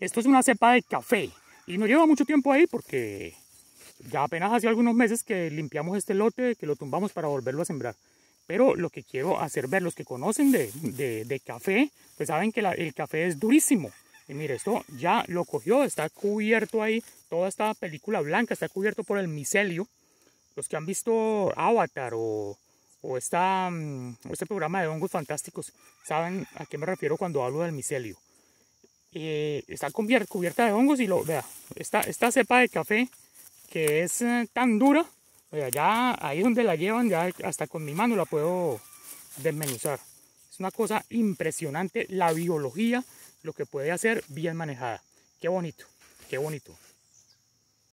Esto es una cepa de café y no lleva mucho tiempo ahí porque ya apenas hace algunos meses que limpiamos este lote, que lo tumbamos para volverlo a sembrar. Pero lo que quiero hacer ver, los que conocen de, de, café, pues saben que el café es durísimo. Y mire, esto ya lo cogió, está cubierto ahí, toda esta película blanca está cubierto por el micelio. Los que han visto Avatar o, o, mm, este programa de hongos fantásticos saben a qué me refiero cuando hablo del micelio. Eh, está cubierta de hongos y lo vea, esta, esta cepa de café que es eh, tan dura, ya ahí donde la llevan, ya hasta con mi mano la puedo desmenuzar. Es una cosa impresionante la biología, lo que puede hacer bien manejada. Qué bonito, qué bonito.